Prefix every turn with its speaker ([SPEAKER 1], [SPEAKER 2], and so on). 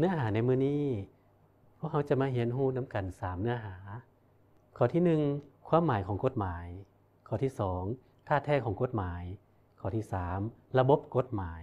[SPEAKER 1] เนื้อหาในมือนี้พวกเขาจะมาเห็นหูน้ำกันสามเนื้อหาข้อที่หนึ่งความหมายของกฎหมายข้อที่สองท่าแท้ของกฎหมายข้อที่สามระบบกฎหมาย